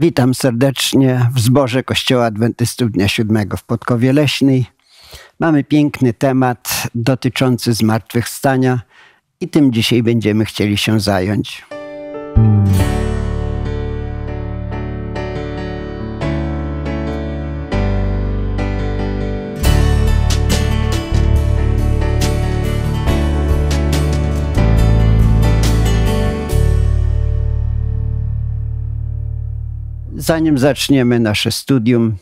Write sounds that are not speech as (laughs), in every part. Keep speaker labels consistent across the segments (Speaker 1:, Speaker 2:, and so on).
Speaker 1: Witam serdecznie w zborze Kościoła Adwentystów Dnia Siódmego w Podkowie Leśnej. Mamy piękny temat dotyczący zmartwychwstania i tym dzisiaj będziemy chcieli się zająć. zanim zaczniemy nasze studium,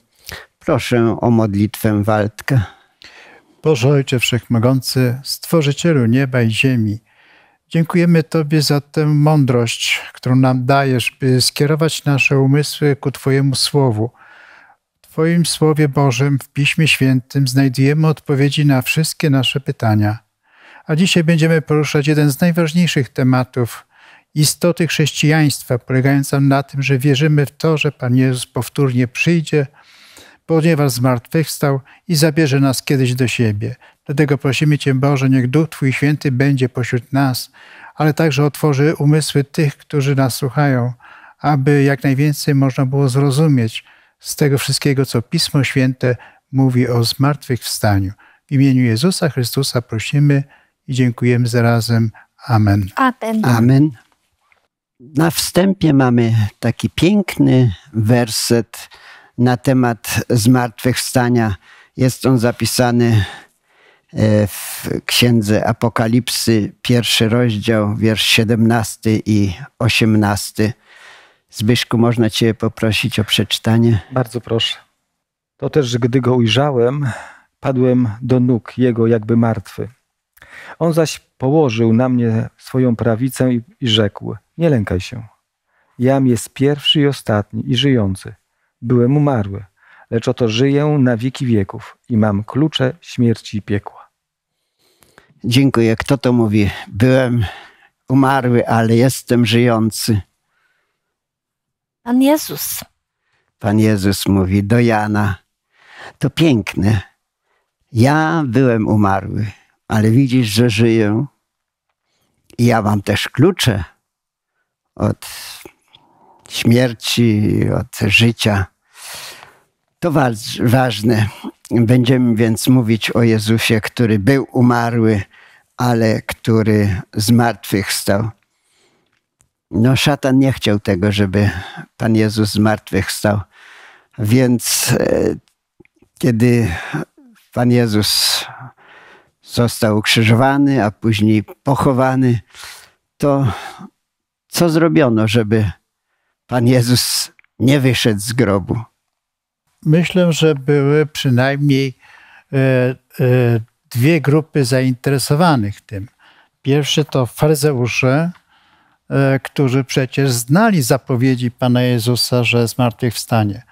Speaker 1: proszę o modlitwę
Speaker 2: Waldka. Boże Ojcze Wszechmogący, Stworzycielu nieba i ziemi, dziękujemy Tobie za tę mądrość, którą nam dajesz, by skierować nasze umysły ku Twojemu Słowu. W Twoim Słowie Bożym, w Piśmie Świętym znajdujemy odpowiedzi na wszystkie nasze pytania. A dzisiaj będziemy poruszać jeden z najważniejszych tematów – istoty chrześcijaństwa, polegająca na tym, że wierzymy w to, że Pan Jezus powtórnie przyjdzie, ponieważ zmartwychwstał i zabierze nas kiedyś do siebie. Dlatego prosimy Cię, Boże, niech Duch Twój Święty będzie pośród nas, ale także otworzy umysły tych, którzy nas słuchają, aby jak najwięcej można było zrozumieć z tego wszystkiego, co Pismo Święte mówi o zmartwychwstaniu. W imieniu Jezusa Chrystusa prosimy i dziękujemy zarazem. Amen. Amen. Amen. Na wstępie mamy taki
Speaker 1: piękny werset na temat zmartwychwstania. Jest on zapisany e, w księdze Apokalipsy, pierwszy rozdział, wiersz 17 i 18. Zbyszku,
Speaker 3: można Cię poprosić o przeczytanie? Bardzo proszę. To też, gdy go ujrzałem, padłem do nóg jego jakby martwy on zaś położył na mnie swoją prawicę i, i rzekł: Nie lękaj się. Jam jest pierwszy i ostatni i żyjący. Byłem umarły, lecz oto żyję na wieki wieków i mam klucze śmierci i piekła. Dziękuję. Kto to mówi?
Speaker 1: Byłem umarły, ale jestem żyjący.
Speaker 4: Pan Jezus.
Speaker 1: Pan Jezus mówi do Jana. To piękne. Ja byłem umarły ale widzisz, że żyję. I ja mam też klucze od śmierci, od życia. To ważne. Będziemy więc mówić o Jezusie, który był umarły, ale który zmartwychwstał. No, szatan nie chciał tego, żeby Pan Jezus zmartwychwstał. Więc e, kiedy Pan Jezus został ukrzyżowany, a później pochowany, to co zrobiono, żeby Pan Jezus nie wyszedł z grobu?
Speaker 2: Myślę, że były przynajmniej e, e, dwie grupy zainteresowanych tym. Pierwszy to farzeusze, e, którzy przecież znali zapowiedzi Pana Jezusa, że zmartwychwstanie.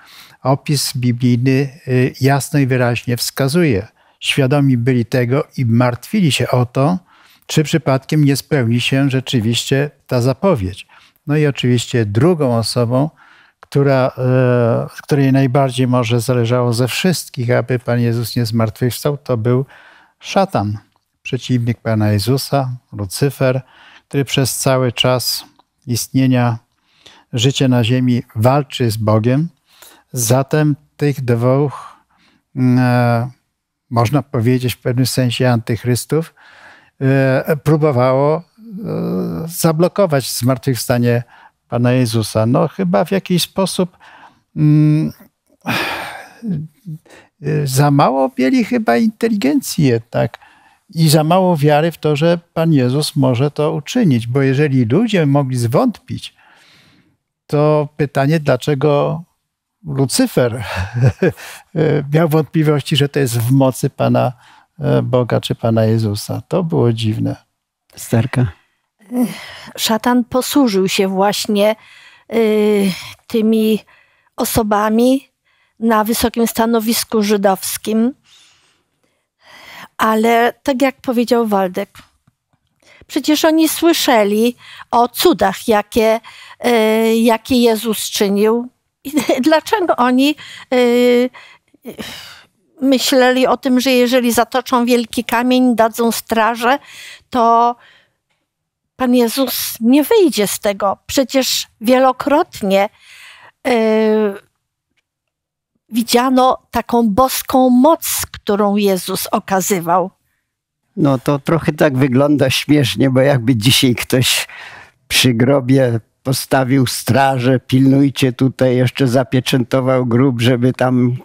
Speaker 2: Opis biblijny jasno i wyraźnie wskazuje – świadomi byli tego i martwili się o to, czy przypadkiem nie spełni się rzeczywiście ta zapowiedź. No i oczywiście drugą osobą, która, e, której najbardziej może zależało ze wszystkich, aby Pan Jezus nie zmartwychwstał, to był szatan, przeciwnik Pana Jezusa, Lucyfer, który przez cały czas istnienia życia na ziemi walczy z Bogiem. Zatem tych dwóch mm, e, można powiedzieć w pewnym sensie antychrystów, e, próbowało e, zablokować zmartwychwstanie Pana Jezusa. No chyba w jakiś sposób mm, e, za mało mieli chyba inteligencji jednak i za mało wiary w to, że Pan Jezus może to uczynić, bo jeżeli ludzie mogli zwątpić, to pytanie, dlaczego Lucyfer (laughs) e, miał wątpliwości, że to jest w mocy Pana e, Boga czy Pana Jezusa. To było dziwne. Sterka.
Speaker 4: Szatan posłużył się właśnie y, tymi osobami na wysokim stanowisku żydowskim. Ale tak jak powiedział Waldek, przecież oni słyszeli o cudach, jakie, y, jakie Jezus czynił, (laughs) dlaczego oni y, myśleli o tym, że jeżeli zatoczą wielki kamień, dadzą strażę, to Pan Jezus nie wyjdzie z tego. Przecież wielokrotnie y, widziano taką boską moc, którą Jezus okazywał.
Speaker 1: No to trochę tak wygląda śmiesznie, bo jakby dzisiaj ktoś przy grobie postawił strażę, pilnujcie tutaj, jeszcze zapieczętował grób, żeby tam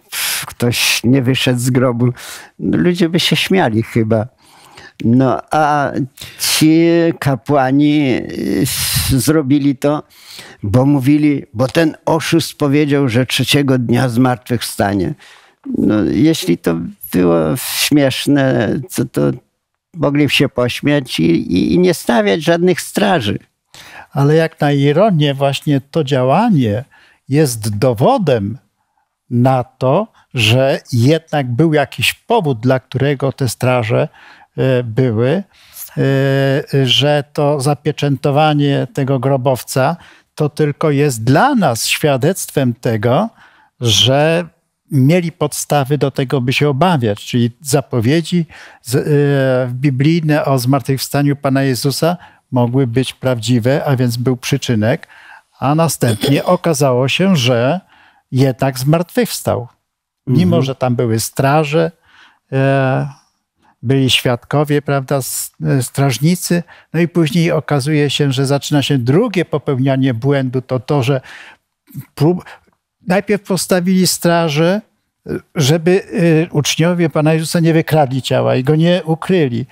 Speaker 1: ktoś nie wyszedł z grobu. No, ludzie by się śmiali chyba. No a ci kapłani y, zrobili to, bo mówili, bo ten oszust powiedział, że trzeciego dnia zmartwychwstanie. No, jeśli to było śmieszne, to, to mogli się pośmiać i, i, i nie
Speaker 2: stawiać żadnych straży ale jak na ironię, właśnie to działanie jest dowodem na to, że jednak był jakiś powód, dla którego te straże e, były, e, że to zapieczętowanie tego grobowca to tylko jest dla nas świadectwem tego, że mieli podstawy do tego, by się obawiać. Czyli zapowiedzi e, biblijne o zmartwychwstaniu Pana Jezusa mogły być prawdziwe, a więc był przyczynek, a następnie (clears throat) okazało się, że jednak zmartwychwstał. Mimo, mhm. że tam były straże, e, byli świadkowie, prawda, e, strażnicy, no i później okazuje się, że zaczyna się drugie popełnianie błędu, to to, że prób... najpierw postawili straże, żeby e, uczniowie Pana Jezusa nie wykradli ciała i go nie ukryli,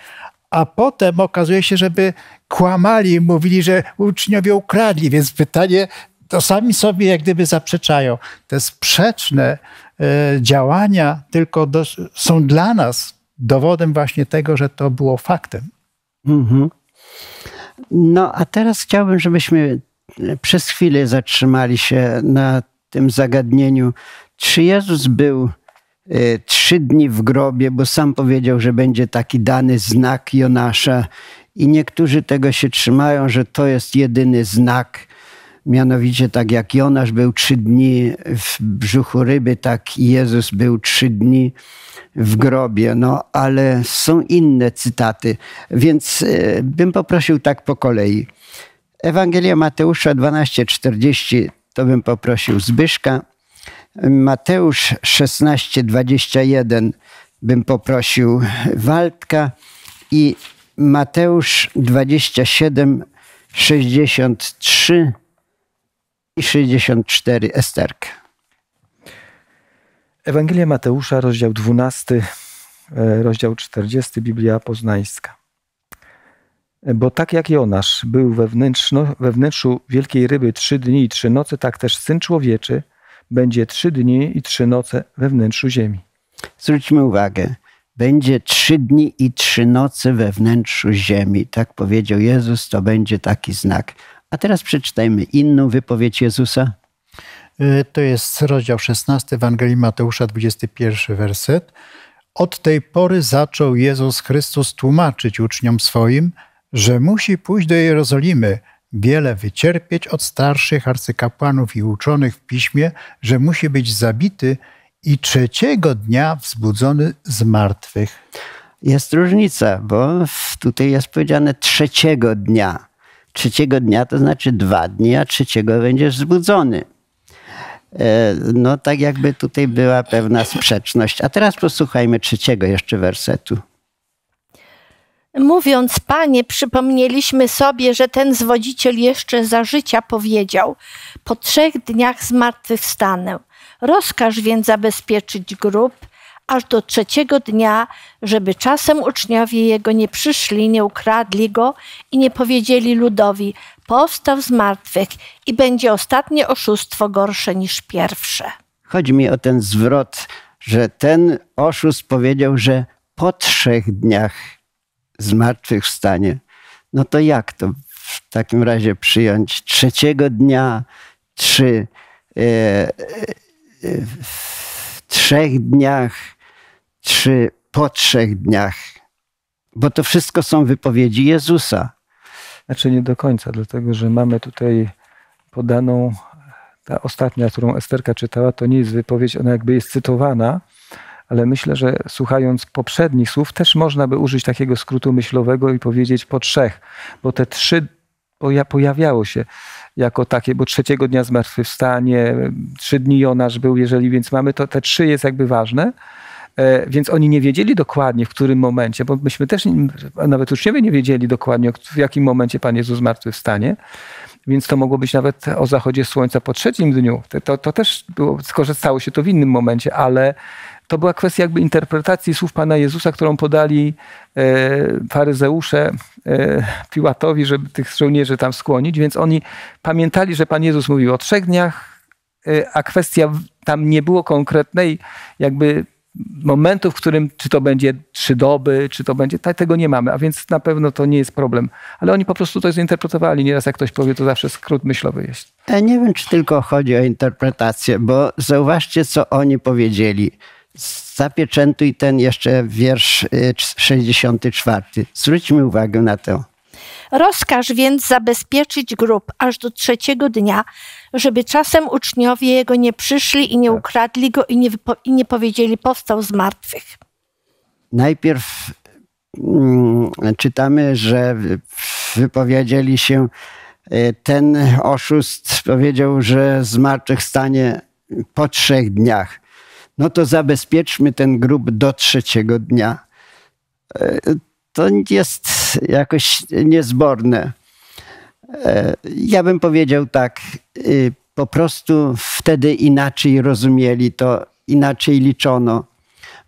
Speaker 2: a potem okazuje się, żeby kłamali, mówili, że uczniowie ukradli, więc pytanie to sami sobie jak gdyby zaprzeczają. Te sprzeczne e, działania tylko do, są dla nas dowodem właśnie tego, że to było faktem. Mhm.
Speaker 1: No a teraz chciałbym, żebyśmy e, przez chwilę zatrzymali się na tym zagadnieniu, czy Jezus był e, trzy dni w grobie, bo sam powiedział, że będzie taki dany znak Jonasza i niektórzy tego się trzymają, że to jest jedyny znak. Mianowicie tak jak Jonasz był trzy dni w brzuchu ryby, tak Jezus był trzy dni w grobie. No ale są inne cytaty, więc e, bym poprosił tak po kolei. Ewangelia Mateusza 12:40 to bym poprosił Zbyszka. Mateusz 16:21 bym poprosił Waldka i Mateusz 27, 63 i 64
Speaker 3: Esterka. Ewangelia Mateusza, rozdział 12, e, rozdział 40, Biblia Poznańska. Bo tak jak Jonasz był we, wnętrzno, we wnętrzu wielkiej ryby trzy dni i trzy noce, tak też Syn Człowieczy będzie trzy dni i trzy noce we wnętrzu ziemi. Zwróćmy
Speaker 1: uwagę, będzie trzy dni i trzy nocy we wnętrzu ziemi. Tak powiedział Jezus, to będzie taki znak. A teraz przeczytajmy inną wypowiedź Jezusa.
Speaker 2: Y, to jest rozdział 16 Ewangelii Mateusza, 21 werset. Od tej pory zaczął Jezus Chrystus tłumaczyć uczniom swoim, że musi pójść do Jerozolimy, wiele wycierpieć od starszych arcykapłanów i uczonych w piśmie, że musi być zabity i trzeciego dnia wzbudzony z martwych. Jest różnica, bo tutaj jest powiedziane trzeciego
Speaker 1: dnia. Trzeciego dnia to znaczy dwa dni, a trzeciego będziesz wzbudzony. E, no, tak jakby tutaj była pewna sprzeczność. A teraz posłuchajmy trzeciego jeszcze wersetu.
Speaker 4: Mówiąc, panie, przypomnieliśmy sobie, że ten zwodziciel jeszcze za życia powiedział: Po trzech dniach zmartwychwstanę. Rozkaż więc zabezpieczyć grób aż do trzeciego dnia, żeby czasem uczniowie jego nie przyszli, nie ukradli go i nie powiedzieli ludowi: Powstał z martwych i będzie ostatnie oszustwo gorsze niż pierwsze.
Speaker 1: Chodzi mi o ten zwrot, że ten oszust powiedział, że po trzech dniach z martwych wstanie. No to jak to w takim razie przyjąć? Trzeciego dnia, trzy. Yy, w trzech dniach czy po trzech dniach, bo to wszystko są wypowiedzi Jezusa.
Speaker 3: Znaczy nie do końca, dlatego że mamy tutaj podaną, ta ostatnia, którą Esterka czytała, to nie jest wypowiedź, ona jakby jest cytowana, ale myślę, że słuchając poprzednich słów, też można by użyć takiego skrótu myślowego i powiedzieć po trzech, bo te trzy pojawiało się jako takie, bo trzeciego dnia zmartwychwstanie, trzy dni Jonasz był, jeżeli więc mamy, to te trzy jest jakby ważne. E, więc oni nie wiedzieli dokładnie, w którym momencie, bo myśmy też, nawet uczniowie nie wiedzieli dokładnie, w jakim momencie Pan Jezus zmartwychwstanie. Więc to mogło być nawet o zachodzie słońca po trzecim dniu. To, to, też było, skorzystało się to w innym momencie, ale to była kwestia jakby interpretacji słów Pana Jezusa, którą podali e, faryzeusze e, Piłatowi, żeby tych żołnierzy tam skłonić. Więc oni pamiętali, że Pan Jezus mówił o trzech dniach, e, a kwestia tam nie było konkretnej jakby momentu, w którym czy to będzie trzy doby, czy to będzie, tego nie mamy, a więc na pewno to nie jest problem. Ale oni po prostu to zinterpretowali. Nieraz jak ktoś powie, to zawsze skrót myślowy jest.
Speaker 1: Ja nie wiem, czy tylko chodzi o interpretację, bo zauważcie, co oni powiedzieli zapieczętuj ten jeszcze wiersz 64. Y, Zwróćmy uwagę na to.
Speaker 4: Rozkaż więc zabezpieczyć grób aż do trzeciego dnia, żeby czasem uczniowie jego nie przyszli i nie tak. ukradli go i nie, i nie powiedzieli powstał z martwych.
Speaker 1: Najpierw mm, czytamy, że wypowiedzieli się y, ten oszust powiedział, że z martwych stanie po trzech dniach no to zabezpieczmy ten grób do trzeciego dnia. E, to jest jakoś niezborne. E, ja bym powiedział tak, y, po prostu wtedy inaczej rozumieli to, inaczej liczono.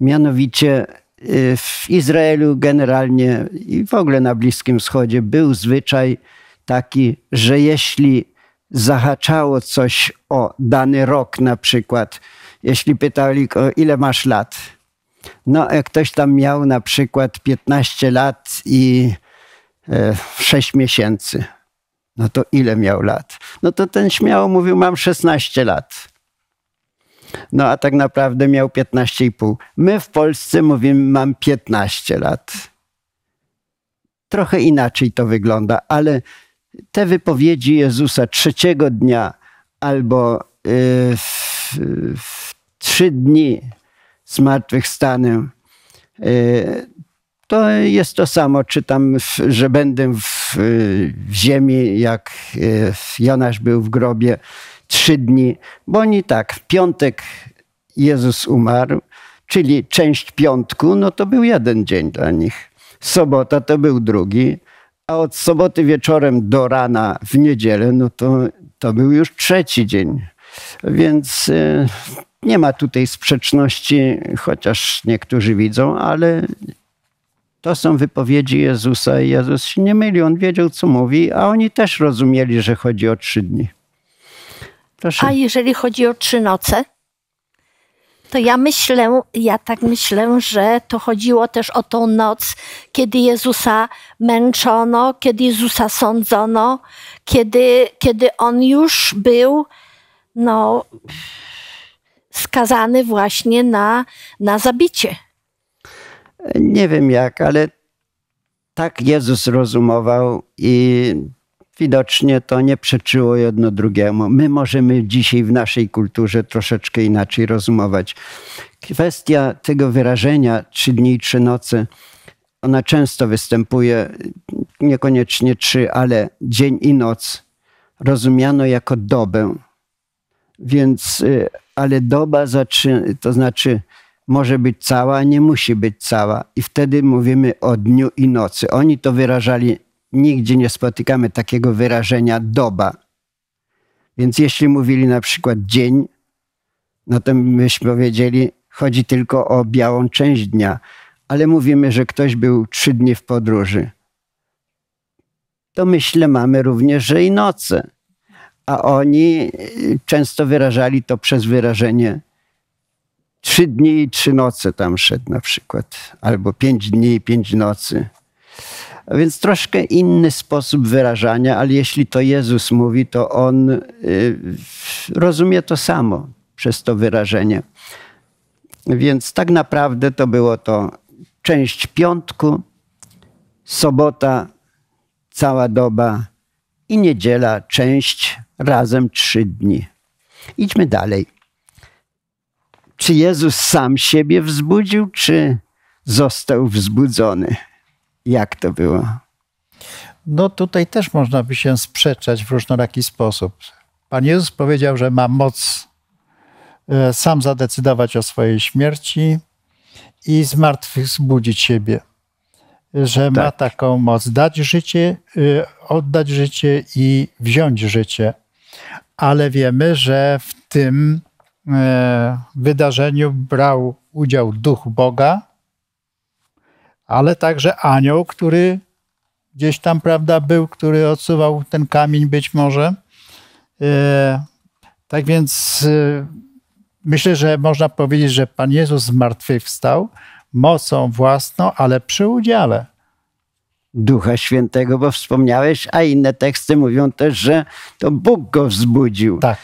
Speaker 1: Mianowicie y, w Izraelu generalnie i w ogóle na Bliskim Wschodzie był zwyczaj taki, że jeśli zahaczało coś o dany rok na przykład, jeśli pytali, ile masz lat. No, jak ktoś tam miał na przykład 15 lat i e, 6 miesięcy, no to ile miał lat? No to ten śmiało mówił, mam 16 lat. No a tak naprawdę miał 15,5. My w Polsce mówimy, mam 15 lat. Trochę inaczej to wygląda, ale te wypowiedzi Jezusa trzeciego dnia albo. Yy, w, trzy dni zmartwychwstanę, e, to jest to samo. Czytam, że będę w, w ziemi, jak e, Jonasz był w grobie trzy dni, bo oni tak, w piątek Jezus umarł, czyli część piątku, no to był jeden dzień dla nich. Sobota to był drugi, a od soboty wieczorem do rana w niedzielę, no to, to był już trzeci dzień. Więc y, nie ma tutaj sprzeczności, chociaż niektórzy widzą, ale to są wypowiedzi Jezusa i Jezus się nie myli. On wiedział, co mówi, a oni też rozumieli, że chodzi o trzy dni.
Speaker 4: Proszę. A jeżeli chodzi o trzy noce? To ja myślę, ja tak myślę, że to chodziło też o tą noc, kiedy Jezusa męczono, kiedy Jezusa sądzono, kiedy, kiedy on już był no, skazany właśnie na, na zabicie.
Speaker 1: Nie wiem jak, ale tak Jezus rozumował i widocznie to nie przeczyło jedno drugiemu. My możemy dzisiaj w naszej kulturze troszeczkę inaczej rozumować. Kwestia tego wyrażenia trzy dni i trzy nocy, ona często występuje, niekoniecznie trzy, ale dzień i noc rozumiano jako dobę. Więc, y, ale doba zaczyna, to znaczy może być cała, nie musi być cała. I wtedy mówimy o dniu i nocy. Oni to wyrażali, nigdzie nie spotykamy takiego wyrażenia doba. Więc jeśli mówili na przykład dzień, no to myśmy powiedzieli, chodzi tylko o białą część dnia, ale mówimy, że ktoś był trzy dni w podróży. To myślę, mamy również, że i noce a oni y, często wyrażali to przez wyrażenie trzy dni i trzy noce tam szedł na przykład, albo pięć dni i pięć nocy. A więc troszkę inny sposób wyrażania, ale jeśli to Jezus mówi, to on y, rozumie to samo przez to wyrażenie. Więc tak naprawdę to było to część piątku, sobota, cała doba i niedziela, część razem trzy dni. Idźmy dalej. Czy Jezus sam siebie wzbudził, czy został wzbudzony? Jak to było?
Speaker 2: No tutaj też można by się sprzeczać w różnoraki sposób. Pan Jezus powiedział, że ma moc e, sam zadecydować o swojej śmierci i zmartwychwzbudzić siebie. Że tak. ma taką moc dać życie, e, oddać życie i wziąć życie ale wiemy, że w tym e, wydarzeniu brał udział duch Boga, ale także anioł, który gdzieś tam, prawda, był, który odsuwał ten kamień być może. E, tak więc e, myślę, że można powiedzieć, że Pan Jezus zmartwychwstał mocą własną, ale przy udziale Ducha Świętego, bo wspomniałeś,
Speaker 1: a inne teksty mówią też, że to Bóg go wzbudził. Tak.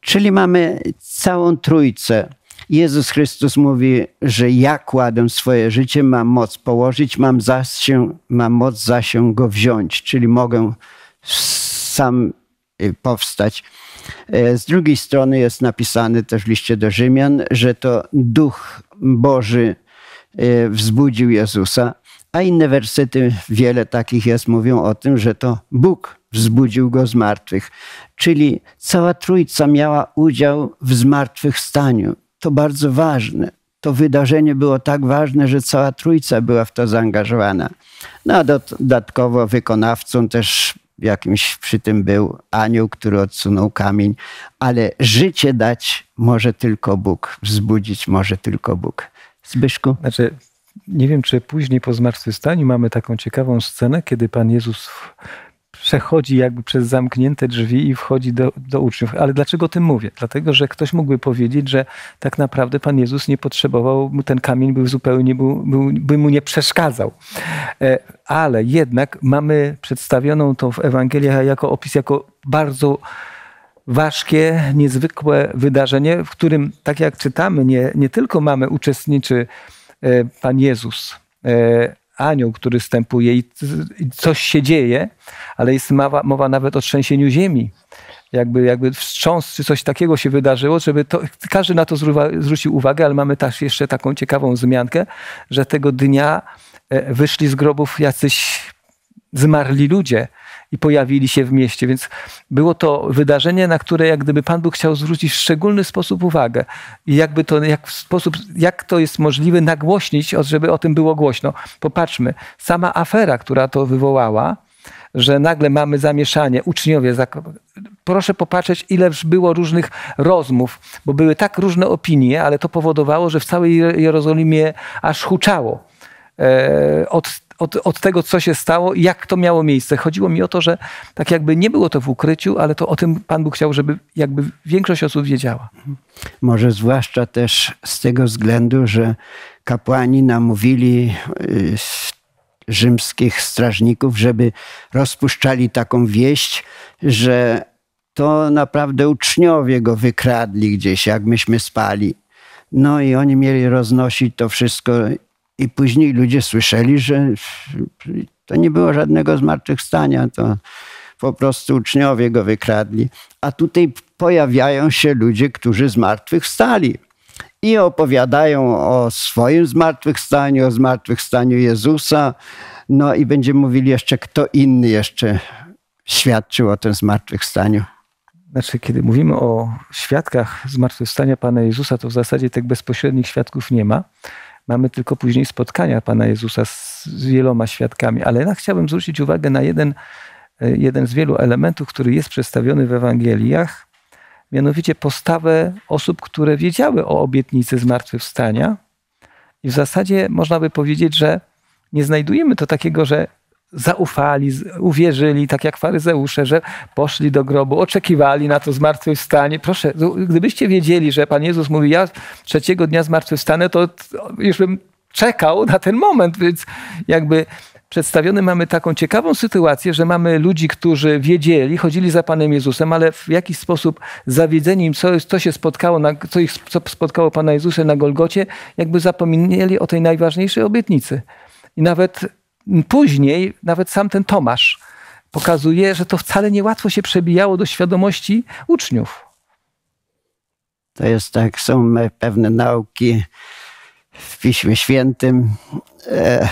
Speaker 1: Czyli mamy całą trójcę. Jezus Chrystus mówi, że ja kładę swoje życie, mam moc położyć, mam, zasię, mam moc za się go wziąć, czyli mogę sam y, powstać. E, z drugiej strony jest napisane też w liście do Rzymian, że to Duch Boży y, wzbudził Jezusa, a inne wersety, wiele takich jest, mówią o tym, że to Bóg wzbudził go z martwych. Czyli cała Trójca miała udział w zmartwychwstaniu. To bardzo ważne. To wydarzenie było tak ważne, że cała Trójca była w to zaangażowana. No a dodatkowo wykonawcą też jakimś przy tym był anioł, który odsunął kamień,
Speaker 3: ale życie dać może tylko Bóg, wzbudzić może tylko Bóg. Zbyszku? Znaczy, nie wiem, czy później po zmartwychwstaniu mamy taką ciekawą scenę, kiedy Pan Jezus przechodzi jakby przez zamknięte drzwi i wchodzi do, do uczniów. Ale dlaczego o tym mówię? Dlatego, że ktoś mógłby powiedzieć, że tak naprawdę Pan Jezus nie potrzebował, ten kamień był zupełnie, był, był, by mu nie przeszkadzał. E, ale jednak mamy przedstawioną to w Ewangeliach jako opis, jako bardzo ważkie, niezwykłe wydarzenie, w którym, tak jak czytamy, nie, nie tylko mamy uczestniczy E, Pan Jezus, e, anioł, który wstępuje i coś się dzieje, ale jest mowa, mowa nawet o trzęsieniu ziemi. Jakby, jakby wstrząs czy coś takiego się wydarzyło, żeby to, każdy na to zwrócił uwagę, ale mamy też jeszcze taką ciekawą zmiankę, że tego dnia e, wyszli z grobów jacyś zmarli ludzie, i pojawili się w mieście. Więc było to wydarzenie, na które jak gdyby Pan Bóg chciał zwrócić w szczególny sposób uwagę. I jakby to, jak, w sposób, jak to jest możliwe nagłośnić, żeby o tym było głośno. Popatrzmy, sama afera, która to wywołała, że nagle mamy zamieszanie, uczniowie, proszę popatrzeć, ile było różnych rozmów, bo były tak różne opinie, ale to powodowało, że w całej Jerozolimie aż huczało e, od od, od tego, co się stało jak to miało miejsce. Chodziło mi o to, że tak jakby nie było to w ukryciu, ale to o tym Pan Bóg chciał, żeby jakby większość osób wiedziała.
Speaker 1: Może zwłaszcza też z tego względu, że kapłani namówili y, rzymskich strażników, żeby rozpuszczali taką wieść, że to naprawdę uczniowie go wykradli gdzieś, jak myśmy spali. No i oni mieli roznosić to wszystko i później ludzie słyszeli, że to nie było żadnego zmartwychwstania, to po prostu uczniowie go wykradli. A tutaj pojawiają się ludzie, którzy zmartwychwstali i opowiadają o swoim zmartwychwstaniu, o zmartwychwstaniu Jezusa. No i będziemy mówili jeszcze, kto
Speaker 3: inny jeszcze świadczył o tym zmartwychwstaniu. Znaczy, kiedy mówimy o świadkach zmartwychwstania Pana Jezusa, to w zasadzie tych tak bezpośrednich świadków nie ma. Mamy tylko później spotkania Pana Jezusa z wieloma świadkami. Ale ja chciałbym zwrócić uwagę na jeden, e, jeden z wielu elementów, który jest przedstawiony w Ewangeliach, mianowicie postawę osób, które wiedziały o obietnicy zmartwychwstania. I w zasadzie można by powiedzieć, że nie znajdujemy to takiego, że zaufali, uwierzyli, tak jak faryzeusze, że poszli do grobu, oczekiwali na to zmartwychwstanie. Proszę, gdybyście wiedzieli, że Pan Jezus mówi, ja trzeciego dnia zmartwychwstanę, to już bym czekał na ten moment, więc jakby przedstawiony mamy taką ciekawą sytuację, że mamy ludzi, którzy wiedzieli, chodzili za Panem Jezusem, ale w jakiś sposób zawiedzeni im, co, co się spotkało, na, co ich co spotkało Pana Jezusa na Golgocie, jakby zapomnieli o tej najważniejszej obietnicy. I nawet Później nawet sam ten Tomasz pokazuje, że to wcale niełatwo się przebijało do świadomości uczniów.
Speaker 1: To jest tak, są pewne nauki w Piśmie Świętym e,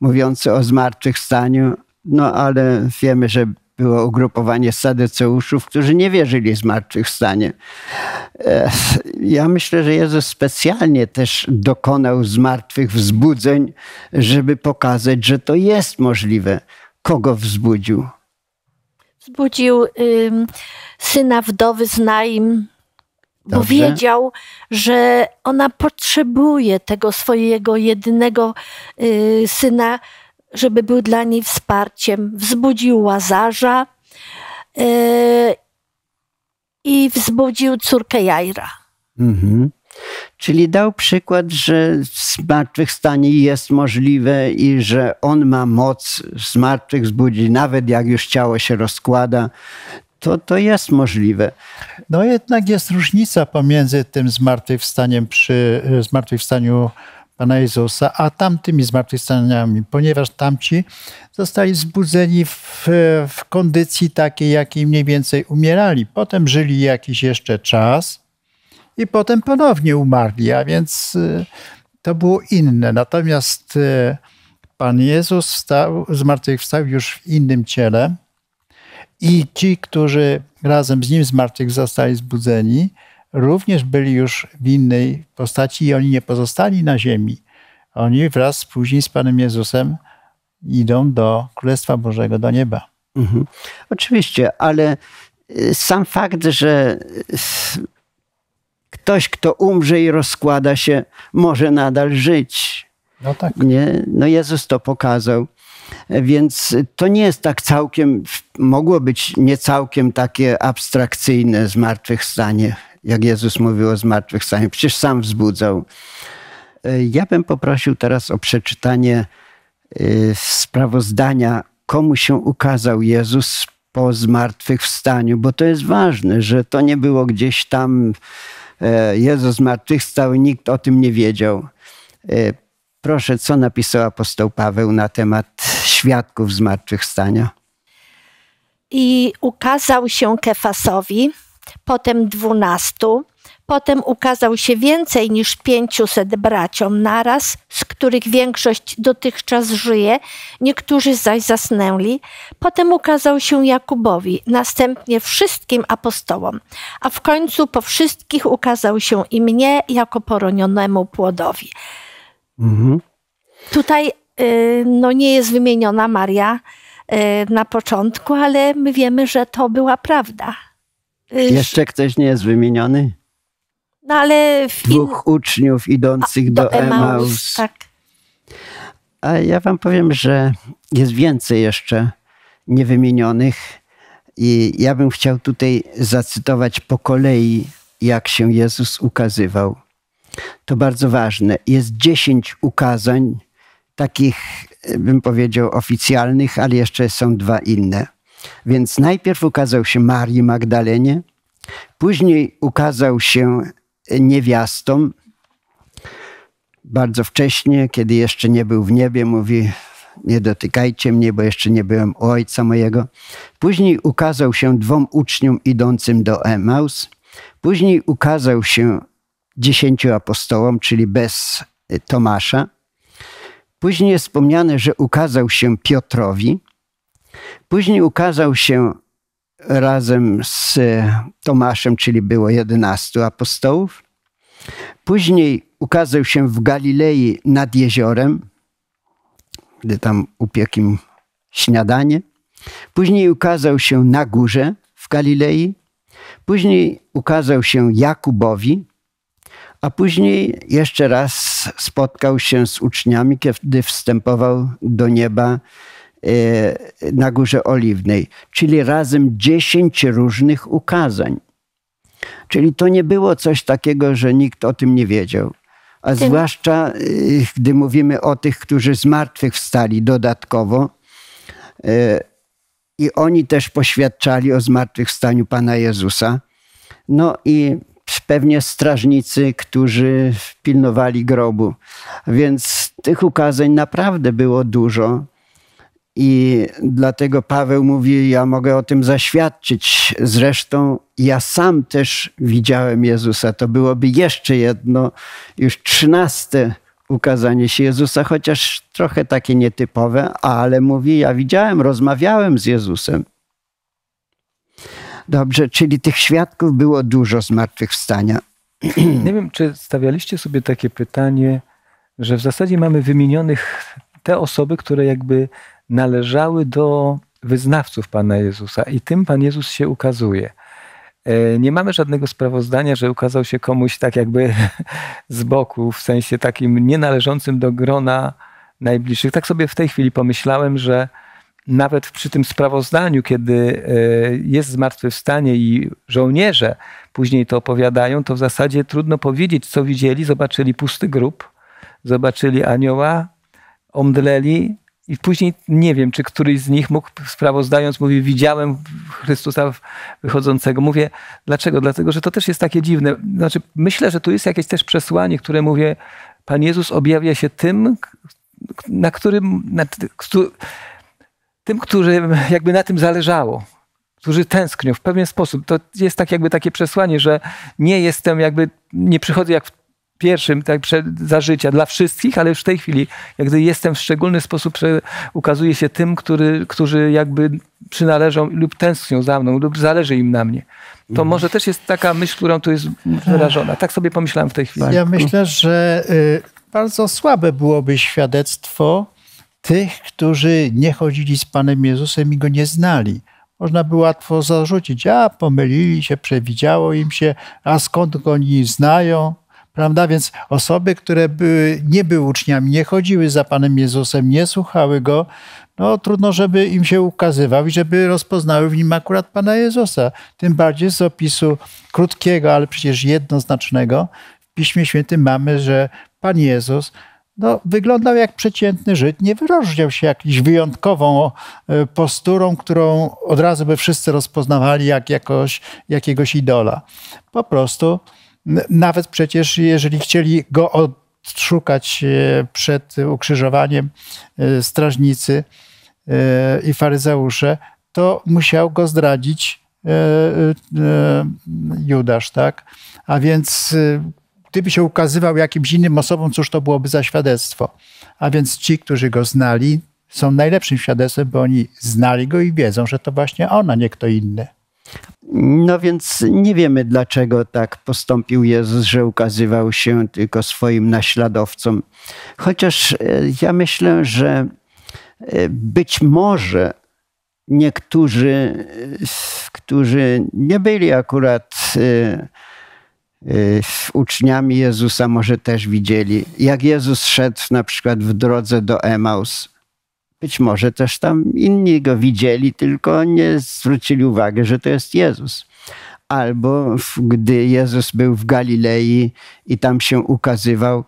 Speaker 1: mówiące o zmartwychwstaniu, no ale wiemy, że było ugrupowanie sadyceuszów, którzy nie wierzyli w zmartwychwstanie. E, ja myślę, że Jezus specjalnie też dokonał zmartwychwzbudzeń, żeby pokazać, że to jest możliwe. Kogo wzbudził?
Speaker 4: Wzbudził syna wdowy z Naim, bo wiedział, że ona potrzebuje tego swojego jedynego y, syna, żeby był dla niej wsparciem. Wzbudził Łazarza e, i wzbudził córkę Jaira.
Speaker 1: Mhm. Czyli dał przykład, że zmartwychwstanie jest możliwe i że on ma moc zmartwychwzbudzić,
Speaker 2: nawet jak już ciało się rozkłada. To, to jest możliwe. No jednak jest różnica pomiędzy tym zmartwychwstaniem przy zmartwychwstaniu Pana Jezusa, a tamtymi zmartwychwstaniami, ponieważ tamci zostali zbudzeni w, w kondycji takiej, jakiej mniej więcej umierali. Potem żyli jakiś jeszcze czas i potem ponownie umarli, a więc y, to było inne. Natomiast y, Pan Jezus wstał, zmartwychwstał już w innym ciele i ci, którzy razem z Nim zmartwych zostali zbudzeni, również byli już w innej postaci i oni nie pozostali na ziemi. Oni wraz później z Panem Jezusem idą do Królestwa Bożego, do nieba. Mhm. Oczywiście, ale y, sam fakt, że y,
Speaker 1: ktoś, kto umrze i rozkłada się, może nadal żyć. No tak. Nie? No Jezus to pokazał. Więc to nie jest tak całkiem, mogło być nie całkiem takie abstrakcyjne zmartwychwstanie jak Jezus mówił o zmartwychwstaniu. Przecież sam wzbudzał. E, ja bym poprosił teraz o przeczytanie e, sprawozdania, komu się ukazał Jezus po zmartwychwstaniu, bo to jest ważne, że to nie było gdzieś tam e, Jezus zmartwychwstał i nikt o tym nie wiedział. Proszę, co napisał apostoł Paweł na temat świadków zmartwychwstania?
Speaker 4: I ukazał się Kefasowi, potem dwunastu. Potem ukazał się więcej niż pięciuset braciom naraz, z których większość dotychczas żyje, niektórzy zaś zasnęli. Potem ukazał się Jakubowi, następnie wszystkim apostołom, a w końcu po wszystkich ukazał się i mnie jako poronionemu płodowi. Mhm. Tutaj y, no, nie jest wymieniona Maria y, na początku, ale my wiemy, że to była prawda. Jeszcze
Speaker 1: ktoś nie jest wymieniony?
Speaker 4: No ale... In... Dwóch
Speaker 1: uczniów idących A, do, do Emaus. Emaus. Tak. A ja wam powiem, że jest więcej jeszcze niewymienionych i ja bym chciał tutaj zacytować po kolei, jak się Jezus ukazywał. To bardzo ważne. Jest dziesięć ukazań, takich bym powiedział oficjalnych, ale jeszcze są dwa inne. Więc najpierw ukazał się Marii Magdalenie, później ukazał się niewiastom. Bardzo wcześnie, kiedy jeszcze nie był w niebie, mówi: Nie dotykajcie mnie, bo jeszcze nie byłem u ojca mojego. Później ukazał się dwom uczniom idącym do Emaus. Później ukazał się dziesięciu apostołom, czyli bez Tomasza. Później jest wspomniane, że ukazał się Piotrowi, Później ukazał się razem z Tomaszem, czyli było 11 apostołów. Później ukazał się w Galilei nad jeziorem, gdy tam upiekł im śniadanie. Później ukazał się na górze w Galilei. Później ukazał się Jakubowi, a później jeszcze raz spotkał się z uczniami, kiedy wstępował do nieba E, na Górze Oliwnej, czyli razem dziesięć różnych ukazań. Czyli to nie było coś takiego, że nikt o tym nie wiedział. A zwłaszcza e, gdy mówimy o tych, którzy z martwych wstali dodatkowo. E, I oni też poświadczali o zmartwychwstaniu Pana Jezusa. No i pewnie strażnicy, którzy pilnowali grobu. Więc tych ukazań naprawdę było dużo. I dlatego Paweł mówi: Ja mogę o tym zaświadczyć. Zresztą ja sam też widziałem Jezusa. To byłoby jeszcze jedno, już trzynaste ukazanie się Jezusa, chociaż trochę takie nietypowe, ale mówi: Ja widziałem, rozmawiałem z Jezusem. Dobrze, czyli tych świadków było dużo
Speaker 3: zmartwychwstania. (clears throat) Nie wiem, czy stawialiście sobie takie pytanie, że w zasadzie mamy wymienionych te osoby, które jakby należały do wyznawców Pana Jezusa i tym Pan Jezus się ukazuje. E, nie mamy żadnego sprawozdania, że ukazał się komuś tak jakby (laughs) z boku, w sensie takim nienależącym do grona najbliższych. Tak sobie w tej chwili pomyślałem, że nawet przy tym sprawozdaniu, kiedy e, jest zmartwychwstanie i żołnierze później to opowiadają, to w zasadzie trudno powiedzieć, co widzieli. Zobaczyli pusty grób, zobaczyli anioła, omdleli, i później nie wiem, czy któryś z nich mógł, sprawozdając, mówi, widziałem Chrystusa wychodzącego. Mówię, dlaczego? Dlatego, że to też jest takie dziwne. Znaczy, myślę, że tu jest jakieś też przesłanie, które mówię, Pan Jezus objawia się tym, na którym, na, tym, którym jakby na tym zależało, którzy tęsknią w pewien sposób. To jest tak jakby takie przesłanie, że nie jestem jakby, nie przychodzę jak pierwszym tak, przed, za życia dla wszystkich, ale już w tej chwili jakby jestem w szczególny sposób, ukazuje się tym, który, którzy jakby przynależą lub tęsknią za mną, lub zależy im na mnie. To mhm. może też jest taka myśl, którą tu jest wyrażona. Tak sobie pomyślałem w tej chwili. Ja
Speaker 2: myślę, że y, bardzo słabe byłoby świadectwo tych, którzy nie chodzili z Panem Jezusem i Go nie znali. Można by łatwo zarzucić, a pomylili się, przewidziało im się, a skąd go oni znają, Prawda? Więc osoby, które były, nie były uczniami, nie chodziły za Panem Jezusem, nie słuchały Go, no trudno, żeby im się ukazywał i żeby rozpoznały w nim akurat Pana Jezusa. Tym bardziej z opisu krótkiego, ale przecież jednoznacznego w Piśmie Świętym mamy, że Pan Jezus no, wyglądał jak przeciętny Żyd, nie wyróżniał się jakąś wyjątkową e, posturą, którą od razu by wszyscy rozpoznawali jak jakoś, jakiegoś idola. Po prostu nawet przecież, jeżeli chcieli go odszukać e, przed ukrzyżowaniem e, strażnicy e, i faryzeusze, to musiał go zdradzić Judasz, tak? A więc gdyby się ukazywał jakimś innym osobom, cóż to byłoby za świadectwo? A więc ci, którzy go znali, są najlepszym świadectwem, bo oni znali go i wiedzą, że to właśnie ona, nie kto inny.
Speaker 1: No więc nie wiemy, dlaczego tak postąpił Jezus, że ukazywał się tylko swoim naśladowcom. Chociaż e, ja myślę, że e, być może niektórzy, e, którzy nie byli akurat uczniami Jezusa, może też widzieli, jak Jezus szedł na przykład w drodze do Emaus być może też tam inni go widzieli, tylko nie zwrócili uwagi, że to jest Jezus. Albo gdy Jezus był w Galilei i tam się ukazywał,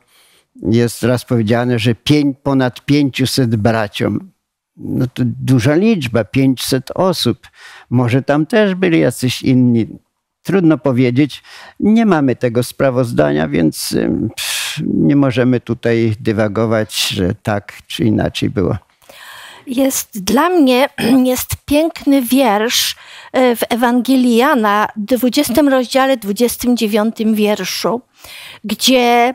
Speaker 1: jest raz powiedziane, że pięć, ponad 500 braciom. No to duża liczba, 500 osób. Może tam też byli jacyś inni. Trudno powiedzieć. Nie mamy tego sprawozdania, więc nie możemy tutaj dywagować, że tak czy inaczej było
Speaker 4: jest dla mnie (clears throat) jest piękny wiersz e, w Ewangelii Jana, w 20 rozdziale, 29 wierszu, gdzie e,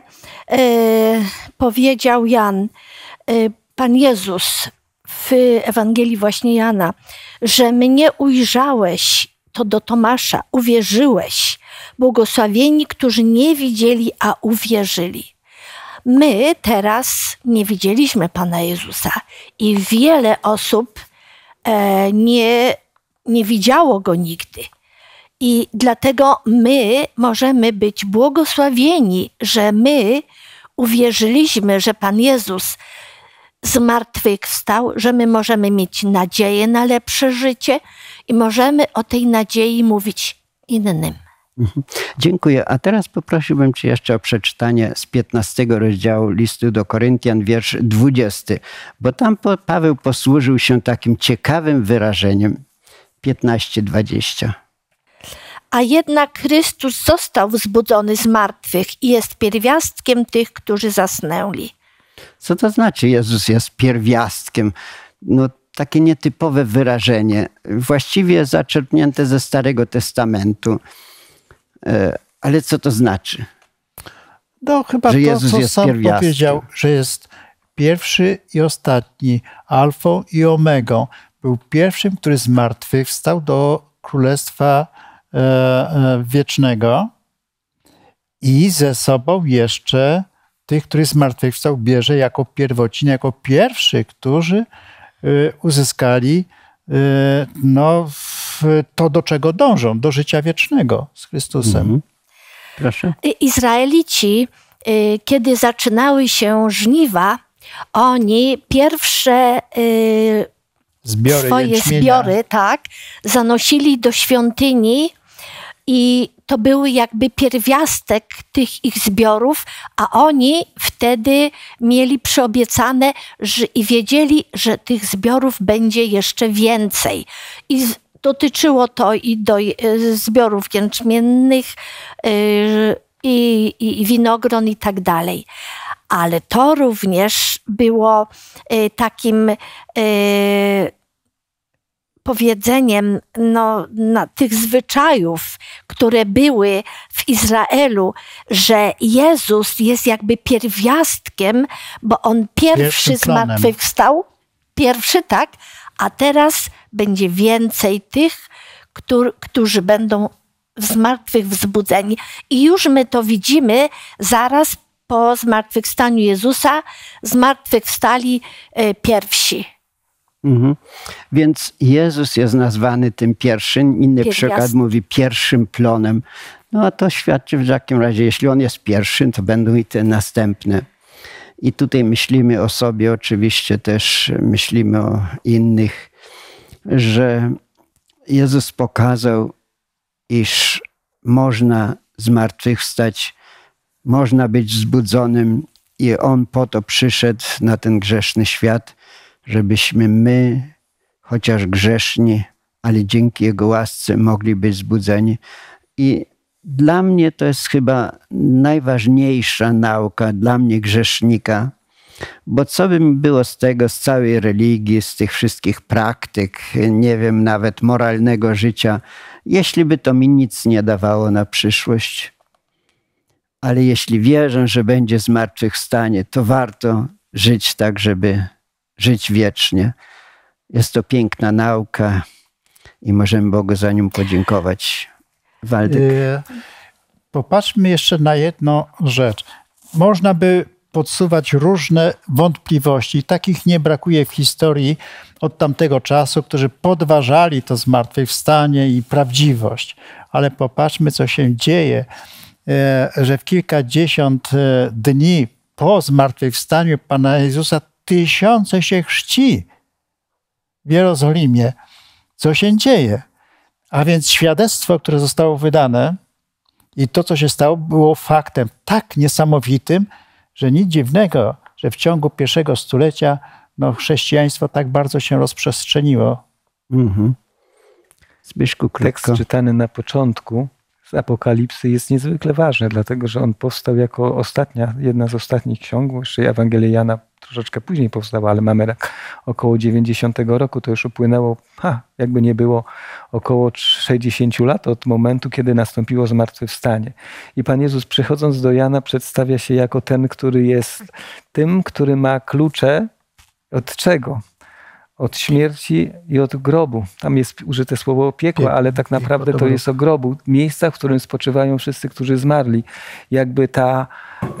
Speaker 4: powiedział Jan, e, Pan Jezus w Ewangelii właśnie Jana, że mnie ujrzałeś, to do Tomasza, uwierzyłeś. Błogosławieni, którzy nie widzieli, a uwierzyli. My teraz nie widzieliśmy Pana Jezusa i wiele osób e, nie, nie widziało Go nigdy. I dlatego my możemy być błogosławieni, że my uwierzyliśmy, że Pan Jezus zmartwychwstał, że my możemy mieć nadzieję na lepsze życie i możemy o tej nadziei mówić innym. Mhm.
Speaker 1: Dziękuję. A teraz poprosiłbym Cię jeszcze o przeczytanie z 15 rozdziału listu do Koryntian, wiersz 20, bo tam Paweł posłużył się takim ciekawym wyrażeniem 15-20.
Speaker 4: A jednak Chrystus został wzbudzony z martwych i jest pierwiastkiem tych, którzy zasnęli.
Speaker 1: Co to znaczy, Jezus jest pierwiastkiem? No, takie nietypowe wyrażenie, właściwie zaczerpnięte ze Starego Testamentu. E, ale co to znaczy?
Speaker 2: No chyba że Jezus to, co sam powiedział, że jest pierwszy i ostatni, alfą i omegą. Był pierwszym, który zmartwychwstał do Królestwa e, e, Wiecznego i ze sobą jeszcze tych, których zmartwychwstał, bierze jako pierwocin, jako pierwszy, którzy uzyskali no, to, do czego dążą, do życia wiecznego z Chrystusem. Mhm. Proszę.
Speaker 4: Y, Izraelici, y, kiedy zaczynały się żniwa, oni pierwsze y, zbiory swoje jęczmienia. zbiory tak, zanosili do świątyni i to był jakby pierwiastek tych ich zbiorów, a oni wtedy mieli przyobiecane że, i wiedzieli, że tych zbiorów będzie jeszcze więcej. I Dotyczyło to i do e, zbiorów jęczmiennych, e, i, i winogron i tak dalej. Ale to również było e, takim powiedzeniem no, tych zwyczajów, które były w Izraelu, że Jezus jest jakby pierwiastkiem, bo on pierwszy z zmartwychwstał, planem. pierwszy tak, a teraz będzie więcej tych, którzy, którzy będą w wzbudzeni I już my to widzimy zaraz po zmartwychwstaniu Jezusa, zmartwychwstali e, pierwsi.
Speaker 1: Mhm. Więc Jezus jest nazwany tym pierwszym, inny Pierwiast... przykład mówi pierwszym plonem. No a to świadczy w takim razie, jeśli on jest pierwszym, to będą i te następne. I tutaj myślimy o sobie, oczywiście też myślimy o innych że Jezus pokazał, iż można zmartwychwstać, można być zbudzonym i On po to przyszedł na ten grzeszny świat, żebyśmy my, chociaż grzeszni, ale dzięki Jego łasce mogli być zbudzeni. I dla mnie to jest chyba najważniejsza nauka, dla mnie grzesznika, bo co by mi było z tego, z całej religii, z tych wszystkich praktyk, nie wiem, nawet moralnego życia, jeśli by to mi nic nie dawało na przyszłość? Ale jeśli wierzę, że będzie zmartwychwstanie, to warto żyć tak, żeby żyć wiecznie. Jest to piękna nauka i możemy Bogu za nią podziękować. Waldek.
Speaker 2: E, popatrzmy jeszcze na jedną rzecz. Można by podsuwać różne wątpliwości. Takich nie brakuje w historii od tamtego czasu, którzy podważali to zmartwychwstanie i prawdziwość. Ale popatrzmy, co się dzieje, e, że w kilkadziesiąt e, dni po zmartwychwstaniu Pana Jezusa tysiące się chrzci w Jerozolimie. Co się dzieje? A więc świadectwo, które zostało wydane i to, co się stało, było faktem tak niesamowitym, że nic dziwnego, że w ciągu pierwszego stulecia no, chrześcijaństwo tak bardzo się rozprzestrzeniło.
Speaker 3: Mhm. Zbyszku, tekst czytany na początku z Apokalipsy jest niezwykle ważny, dlatego że on powstał jako ostatnia, jedna z ostatnich ksiąg, jeszcze Ewangelia Jana troszeczkę później powstała, ale mamy tak około 90 roku, to już upłynęło, ha, jakby nie było, około 60 lat od momentu, kiedy nastąpiło zmartwychwstanie. I Pan Jezus przychodząc do Jana przedstawia się jako ten, który jest tym, który ma klucze od czego? od śmierci i od grobu. Tam jest użyte słowo piekła, ale tak naprawdę to jest o grobu, miejsca, w którym spoczywają wszyscy, którzy zmarli. Jakby ta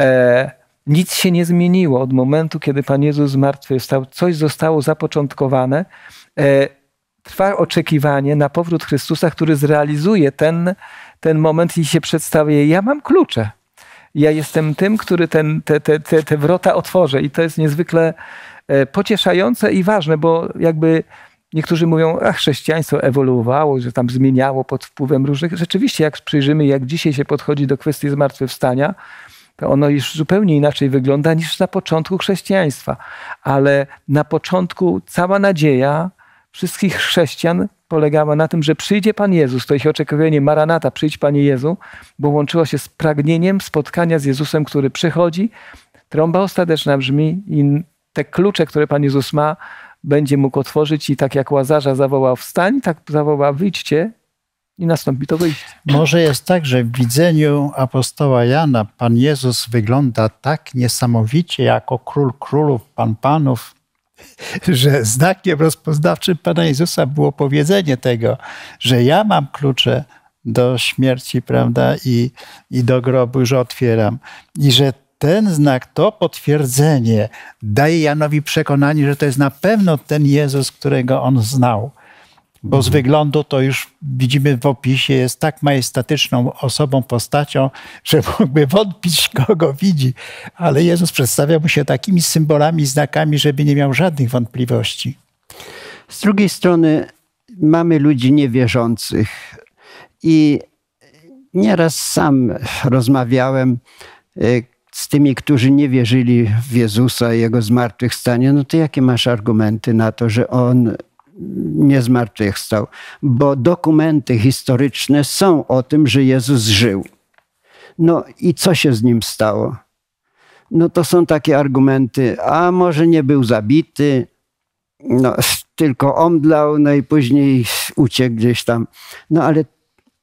Speaker 3: e, nic się nie zmieniło od momentu, kiedy Pan Jezus zmartwychwstał. Coś zostało zapoczątkowane. E, trwa oczekiwanie na powrót Chrystusa, który zrealizuje ten, ten moment i się przedstawia. Ja mam klucze. Ja jestem tym, który ten, te, te, te, te wrota otworzy. I to jest niezwykle e, pocieszające i ważne, bo jakby Niektórzy mówią, a chrześcijaństwo ewoluowało, że tam zmieniało pod wpływem różnych. Rzeczywiście, jak przyjrzymy, jak dzisiaj się podchodzi do kwestii zmartwychwstania, to ono już zupełnie inaczej wygląda niż na początku chrześcijaństwa. Ale na początku cała nadzieja wszystkich chrześcijan polegała na tym, że przyjdzie Pan Jezus, to ich oczekiwanie Maranata, przyjdź Panie Jezu, bo łączyło się z pragnieniem spotkania z Jezusem, który przychodzi, trąba ostateczna brzmi i te klucze, które Pan Jezus ma, będzie mógł otworzyć i tak jak Łazarza zawołał wstań, tak zawołał wyjdźcie i nastąpi to wyjście.
Speaker 2: Może jest tak, że w widzeniu apostoła Jana Pan Jezus wygląda tak niesamowicie jako król królów, pan panów, (laughs) że znakiem rozpoznawczym Pana Jezusa było powiedzenie tego, że ja mam klucze do śmierci, prawda, i, i do grobu, że otwieram. I że ten znak, to potwierdzenie daje Janowi przekonanie, że to jest na pewno ten Jezus, którego on znał bo z wyglądu to już widzimy w opisie, jest tak majestatyczną osobą, postacią, że mógłby wątpić, kogo widzi. Ale Jezus przedstawia mu się takimi symbolami, znakami, żeby nie miał żadnych wątpliwości. Z drugiej strony
Speaker 1: mamy ludzi niewierzących i nieraz sam rozmawiałem e, z tymi, którzy nie wierzyli w Jezusa i Jego zmartwychwstanie, no to jakie masz argumenty na to, że On nie zmartwychwstał, bo dokumenty historyczne są o tym, że Jezus żył. No i co się z nim stało? No to są takie argumenty, a może nie był zabity, no, tylko omdlał, no i później uciekł gdzieś tam. No ale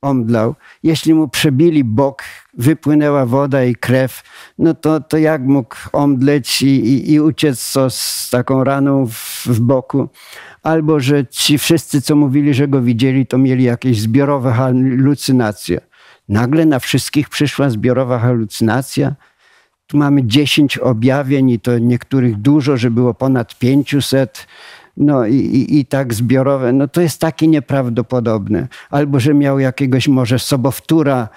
Speaker 1: omdlał. Jeśli mu przebili bok, wypłynęła woda i krew, no to, to jak mógł omdleć i, i, i uciec co z taką raną w, w boku? albo że ci wszyscy, co mówili, że go widzieli, to mieli jakieś zbiorowe halucynacje. Nagle na wszystkich przyszła zbiorowa halucynacja. Tu mamy 10 objawień i to niektórych dużo, że było ponad 500 no i, i, i, tak zbiorowe, no to jest takie nieprawdopodobne. Albo, że miał jakiegoś może sobowtóra,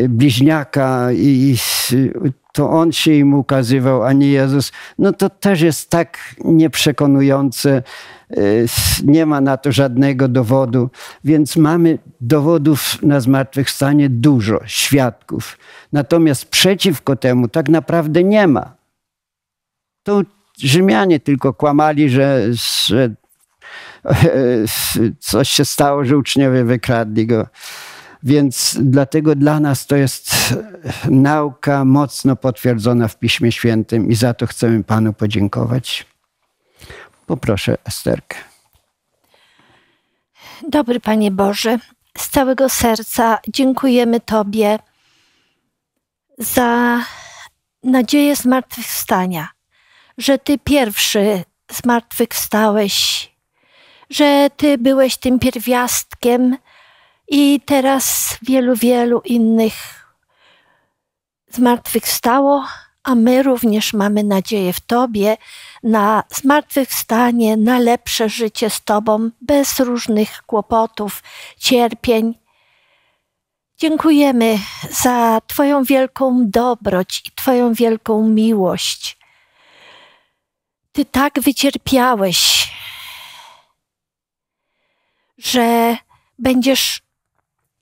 Speaker 1: y, bliźniaka i, i, y, to on się im ukazywał, a nie Jezus. No to też jest tak nieprzekonujące, Y, nie ma na to żadnego dowodu, więc mamy dowodów na zmartwychwstanie dużo, świadków. Natomiast przeciwko temu tak naprawdę nie ma. To Rzymianie tylko kłamali, że, że (laughs) coś się stało, że uczniowie wykradli go. Więc dlatego dla nas to jest nauka mocno potwierdzona w Piśmie Świętym i za to chcemy Panu podziękować. Poproszę Esterkę.
Speaker 4: Dobry Panie Boże, z całego serca dziękujemy Tobie za nadzieję zmartwychwstania, że Ty pierwszy zmartwychwstałeś, że Ty byłeś tym pierwiastkiem i teraz wielu, wielu innych zmartwychwstało, a my również mamy nadzieję w Tobie, na zmartwychwstanie, na lepsze życie z Tobą, bez różnych kłopotów, cierpień. Dziękujemy za Twoją wielką dobroć i Twoją wielką miłość. Ty tak wycierpiałeś, że będziesz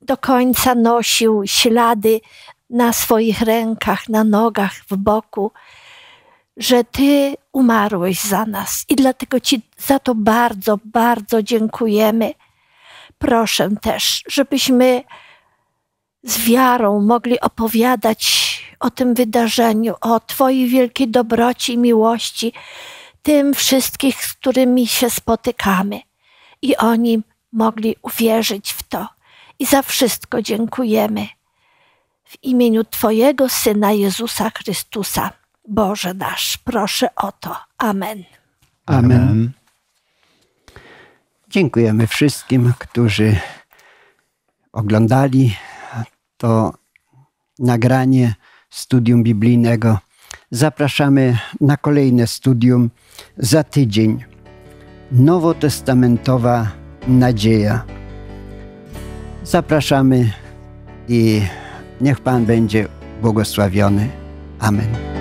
Speaker 4: do końca nosił ślady na swoich rękach, na nogach, w boku że Ty umarłeś za nas i dlatego Ci za to bardzo, bardzo dziękujemy. Proszę też, żebyśmy z wiarą mogli opowiadać o tym wydarzeniu, o Twojej wielkiej dobroci i miłości tym wszystkich, z którymi się spotykamy. I oni mogli uwierzyć w to. I za wszystko dziękujemy. W imieniu Twojego Syna Jezusa Chrystusa. Boże nasz, proszę o to. Amen.
Speaker 1: Amen. Amen. Dziękujemy wszystkim, którzy oglądali to nagranie studium biblijnego. Zapraszamy na kolejne studium za tydzień. Nowotestamentowa nadzieja. Zapraszamy i niech Pan będzie błogosławiony. Amen.